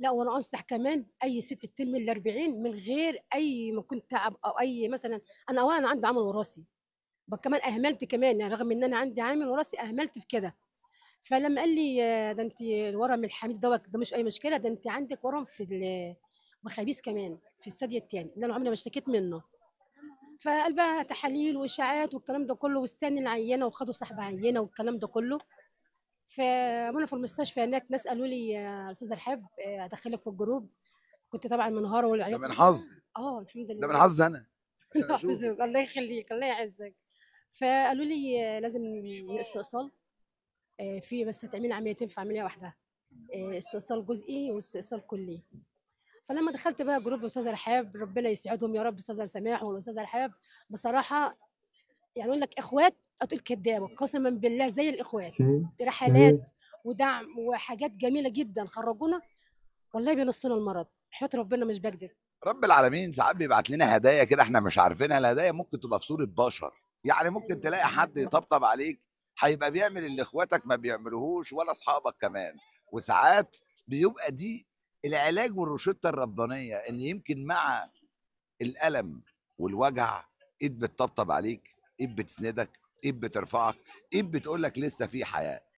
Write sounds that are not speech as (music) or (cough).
لا وانا انصح كمان اي ست تتم ال 40 من غير اي ممكن تعب او اي مثلا انا انا عندي عمل وراثي كمان اهملت كمان يعني رغم ان انا عندي عامل وراثي اهملت في كده فلما قال لي آه، ده انت الورم الحميد دوت ده مش اي مشكله ده انت عندك ورم في المخابيس كمان في الثدي الثاني اللي انا عمري ما اشتكيت منه فقال بقى تحاليل واشاعات والكلام ده كله واستنى العينه وخدوا صاحب عينه والكلام ده كله فانا في المستشفى هناك ناس قالوا لي استاذ رحاب ادخلك آه، في الجروب كنت طبعا منهاره والعيال ده من حظي اه الحمد لله ده من حظي انا (laughs) الله يخليك الله يعزك فقالوا لي آه، لازم استئصال آه، في بس هتعملي عمليتين في عمليه واحده استئصال جزئي واستئصال كلي فلما دخلت بقى جروب استاذ رحاب ربنا يسعدهم يا رب استاذ سماح والاستاذ رحاب بصراحه يعني اقول لك اخوات قتل كدابه قسما بالله زي الاخوات رحلات ودعم وحاجات جميله جدا خرجونا والله بينصنا المرض حياه ربنا مش بكذب رب العالمين ساعات بيبعت لنا هدايا كده احنا مش عارفينها الهدايا ممكن تبقى في صوره بشر يعني ممكن أيوه. تلاقي حد يطبطب عليك هيبقى بيعمل اللي اخواتك ما بيعملوهوش ولا اصحابك كمان وساعات بيبقى دي العلاج والروشته الربانيه ان يمكن مع الالم والوجع ايد بتطبطب عليك ايد بتسندك ايه بترفعك ايه بتقولك لسه في حياه